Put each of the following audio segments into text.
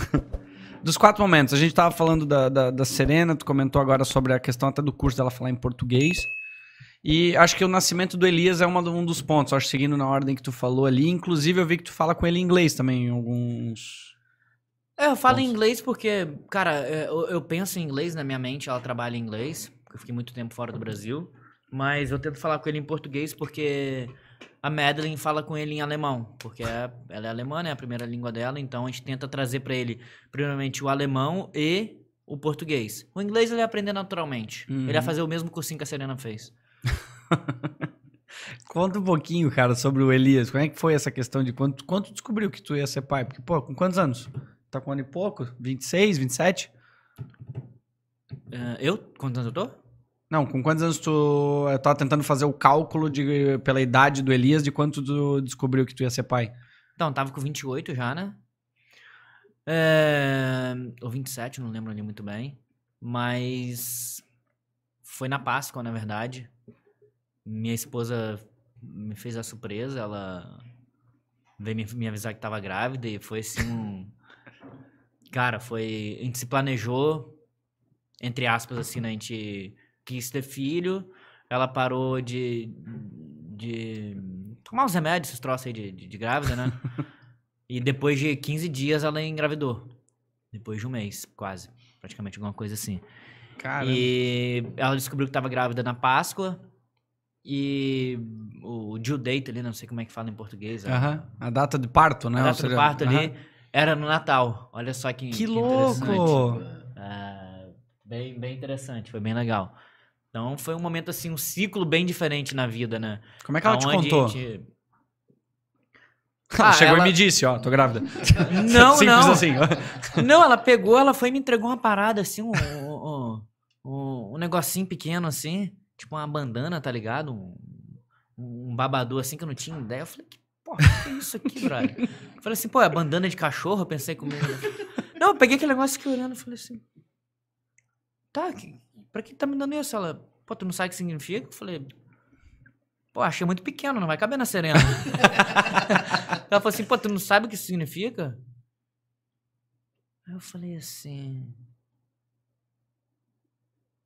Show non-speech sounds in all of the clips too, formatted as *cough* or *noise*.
*laughs* Dos quatro momentos, a gente estava falando da, da, da, Serena, tu comentou agora sobre a questão até do curso dela falar em português. E acho que o nascimento do Elias é uma, um dos pontos, acho seguindo na ordem que tu falou ali. Inclusive, eu vi que tu fala com ele em inglês também, em alguns. É, eu falo pontos. em inglês porque, cara, é, eu, eu penso em inglês na minha mente, ela trabalha em inglês, porque eu fiquei muito tempo fora do Brasil. Mas eu tento falar com ele em português porque a Madeline fala com ele em alemão, porque é, ela é alemã, né? A primeira língua dela, então a gente tenta trazer para ele, primeiramente, o alemão e o português. O inglês ele aprender naturalmente. Uhum. Ele vai uhum. fazer o mesmo cursinho que a Serena fez. *laughs* Conta um pouquinho, cara, sobre o Elias. Como é que foi essa questão de quando, quando descobriu que tu ia ser pai? Porque, pô, com quantos anos? Tá com um ano e pouco? 26, 27? Uh, eu? Quantos anos eu tô? Não, com quantos anos tu. Eu tava tentando fazer o cálculo de, pela idade do Elias de quanto tu descobriu que tu ia ser pai. Então, tava com 28 já, né? É... Ou 27, não lembro ali muito bem. Mas. Foi na Páscoa, na verdade. Minha esposa me fez a surpresa, ela veio me avisar que tava grávida e foi assim um. *laughs* Cara, foi. A gente se planejou, entre aspas, assim, né? A gente quis ter filho, ela parou de, de tomar uns remédios, esses troços aí de, de, de grávida, né? *laughs* e depois de 15 dias ela engravidou. Depois de um mês, quase. Praticamente alguma coisa assim. Caramba. E ela descobriu que estava grávida na Páscoa. E o due date ali, não sei como é que fala em português. Uh -huh. a... a data de parto, né? A data seja... de parto uh -huh. ali era no Natal. Olha só que Que, que louco! Uh, bem, bem interessante, foi bem legal. Então foi um momento assim, um ciclo bem diferente na vida, né? Como é que ela Aonde te contou? Gente... *laughs* Ah, Chegou ela... e me disse, ó, tô grávida. *laughs* Não, *laughs* Simples não. assim. Não, ela pegou, ela foi e me entregou uma parada assim, um, um, um, um negocinho pequeno assim, tipo uma bandana, tá ligado? Um, um babador assim que eu não tinha ideia. Eu falei, que porra, que é isso aqui, brother? Eu falei assim, pô, é bandana de cachorro? Eu pensei comigo. Né? Não, eu peguei aquele negócio que olhando e falei assim, tá, que, pra que tá me dando isso? Ela, pô, tu não sabe o que significa? Eu falei, pô, achei muito pequeno, não vai caber na serena. *laughs* Ela falou assim, pô, tu não sabe o que significa? Aí eu falei assim,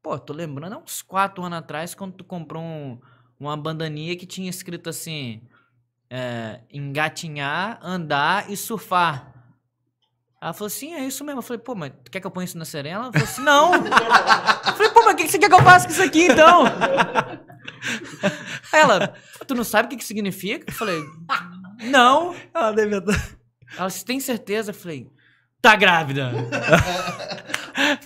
pô, tô lembrando, há uns quatro anos atrás, quando tu comprou um, uma bandaninha que tinha escrito assim, é, engatinhar, andar e surfar. Ela falou assim, é isso mesmo. Eu falei, pô, mas quer que eu ponha isso na serena? Ela falou assim, não. eu falei, pô, mas o que você quer que eu faça com isso aqui, então? Ela, tu não sabe o que, que significa? Eu falei, não. Ela deve Ela, você tem certeza? Eu falei, tá grávida.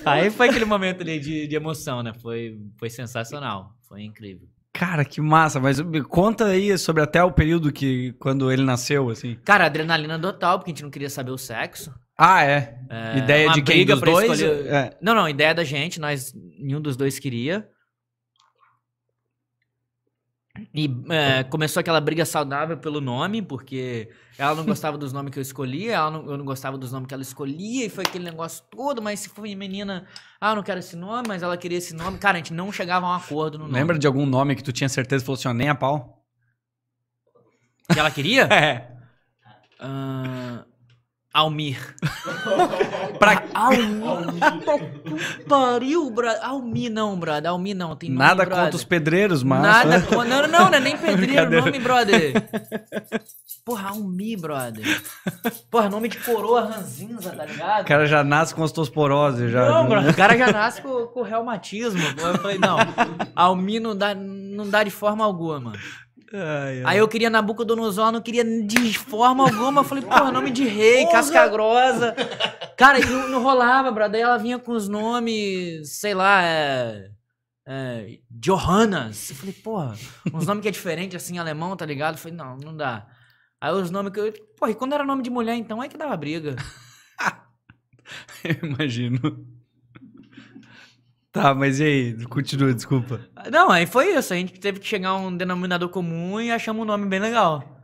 Aí foi aquele momento ali de, de emoção, né? Foi, foi sensacional, foi incrível. Cara, que massa, mas conta aí sobre até o período que quando ele nasceu, assim. Cara, adrenalina total, porque a gente não queria saber o sexo. Ah, é. é ideia de quem dos dois? Escolher... É. Não, não, ideia da gente, nós nenhum dos dois queria. E é, começou aquela briga saudável pelo nome, porque ela não gostava dos nomes que eu escolhia, ela não, eu não gostava dos nomes que ela escolhia, e foi aquele negócio todo, mas se foi menina, ah, eu não quero esse nome, mas ela queria esse nome. Cara, a gente não chegava a um acordo no nome. Lembra de algum nome que tu tinha certeza que falou assim, nem a pau? Que ela queria? *laughs* é. Uh... Almir. *laughs* pra... Almir. Pariu, brother. Almir não, brother. Almir não. Tem nome, Nada brother. contra os pedreiros, mas... Nada né? contra... Não, não, não. é nem pedreiro nome, brother. Porra, Almir, brother. Porra, nome de coroa ranzinza, tá ligado? O cara já nasce com osteoporose. Já, não, brother. O cara já nasce com, com reumatismo. Eu falei, não. Almir não dá, não dá de forma alguma, mano. Ai, ai. Aí eu queria Nabucodonosor, não queria de forma alguma. Eu falei, porra, nome de rei, porra. casca grossa. Cara, e não, não rolava, brother. Daí ela vinha com os nomes, sei lá, é, é, Johannas. Eu falei, porra, uns nomes que é diferente, assim, alemão, tá ligado? Eu falei, não, não dá. Aí os nomes que eu. Porra, e quando era nome de mulher, então, aí é que dava briga. *laughs* eu imagino. Tá, mas e aí? Continua, desculpa. Não, aí foi isso. A gente teve que chegar a um denominador comum e achamos um nome bem legal.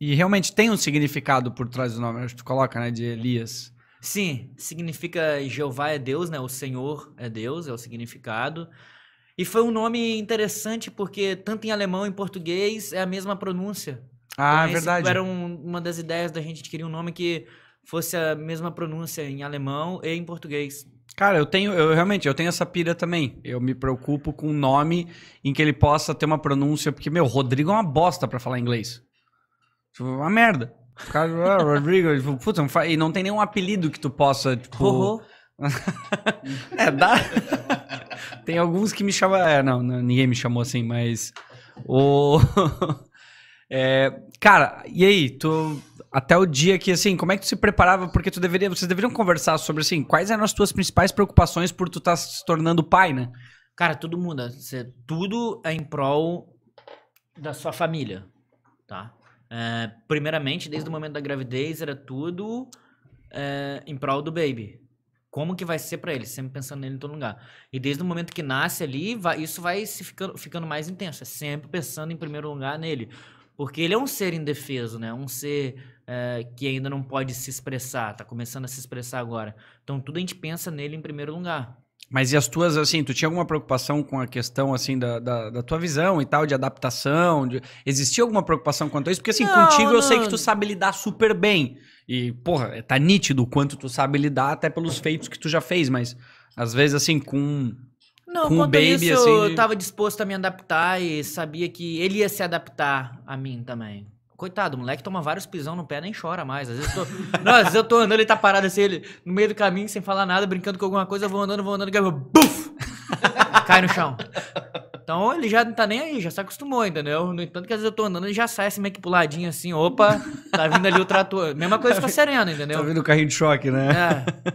E realmente tem um significado por trás do nome, acho que tu coloca, né? De Elias. Sim, significa Jeová é Deus, né? O Senhor é Deus, é o significado. E foi um nome interessante porque tanto em alemão e em português é a mesma pronúncia. Ah, então, é verdade. Era um, uma das ideias da gente adquirir um nome que fosse a mesma pronúncia em alemão e em português. Cara, eu tenho, eu realmente, eu tenho essa pira também. Eu me preocupo com um nome em que ele possa ter uma pronúncia, porque, meu, Rodrigo é uma bosta para falar inglês. Tipo, uma merda. O cara, ah, *laughs* Rodrigo, tipo, puta, e não tem nenhum apelido que tu possa, tipo. *laughs* é, dá. *laughs* tem alguns que me chamam. É, não, ninguém me chamou assim, mas. O. é, cara, e aí? Tu até o dia que, assim, como é que tu se preparava? Porque tu deveria, vocês deveriam conversar sobre, assim, quais eram as tuas principais preocupações por tu estar tá se tornando pai, né? Cara, tudo muda. tudo é em prol da sua família, tá? É, primeiramente, desde o momento da gravidez, era tudo é, em prol do baby. Como que vai ser para ele? Sempre pensando nele em todo lugar. E desde o momento que nasce ali, vai, isso vai se ficando, ficando mais intenso. É sempre pensando em primeiro lugar nele. Porque ele é um ser indefeso, né? Um ser é, que ainda não pode se expressar, tá começando a se expressar agora. Então tudo a gente pensa nele em primeiro lugar. Mas e as tuas, assim, tu tinha alguma preocupação com a questão, assim, da, da, da tua visão e tal, de adaptação? De... Existia alguma preocupação quanto a isso? Porque, assim, não, contigo não. eu sei que tu sabe lidar super bem. E, porra, tá nítido o quanto tu sabe lidar, até pelos feitos que tu já fez, mas às vezes, assim, com. Não, com o baby, isso, assim, de... eu tava disposto a me adaptar e sabia que ele ia se adaptar a mim também. Coitado, o moleque toma vários pisão no pé, nem chora mais. Às vezes eu tô, *laughs* não, às vezes eu tô andando, ele tá parado assim, ele no meio do caminho, sem falar nada, brincando com alguma coisa, eu vou andando, vou andando, eu, buf! *laughs* cai no chão. Então ele já não tá nem aí, já se acostumou, entendeu? No entanto que às vezes eu tô andando, ele já sai assim meio que puladinho assim, opa, tá vindo ali o trator. Mesma coisa com a Serena, entendeu? Tá vindo o carrinho de choque, né? É.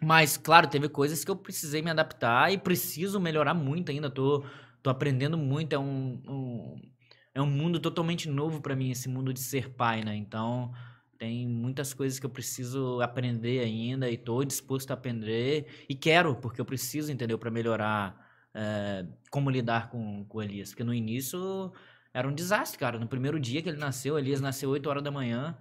Mas, claro, teve coisas que eu precisei me adaptar e preciso melhorar muito ainda. Tô, tô aprendendo muito, é um, um é um mundo totalmente novo para mim, esse mundo de ser pai, né? Então, tem muitas coisas que eu preciso aprender ainda e tô disposto a aprender e quero, porque eu preciso, entendeu? Para melhorar é, como lidar com, com o Elias. Porque no início era um desastre, cara. No primeiro dia que ele nasceu, Elias nasceu 8 horas da manhã.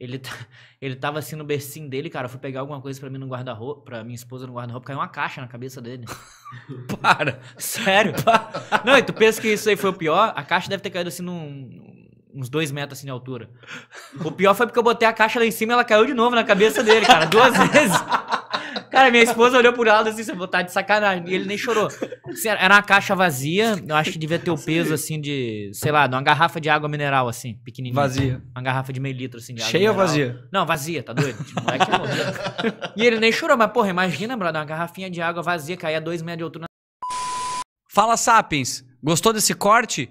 Ele, tá, *laughs* ele tava assim no bercinho dele, cara. Eu fui pegar alguma coisa para mim no guarda-roupa, pra minha esposa no guarda-roupa, caiu uma caixa na cabeça dele. *laughs* para! Sério? Para. Não, e tu pensa que isso aí foi o pior? A caixa deve ter caído assim num. Uns dois metros assim de altura. O pior foi porque eu botei a caixa lá em cima e ela caiu de novo na cabeça dele, cara, duas *laughs* vezes. Cara, minha esposa olhou por lado assim, você tá de sacanagem. E ele nem chorou. Assim, era uma caixa vazia, eu acho que devia ter o peso assim de, sei lá, de uma garrafa de água mineral, assim, pequenininha. Vazia. Uma garrafa de meio litro, assim, de água. Cheia ou vazia? Não, vazia, tá doido? Tipo, é é E ele nem chorou, mas, porra, imagina, brother, uma garrafinha de água vazia caía dois metros de altura. Fala, Sapiens! Gostou desse corte?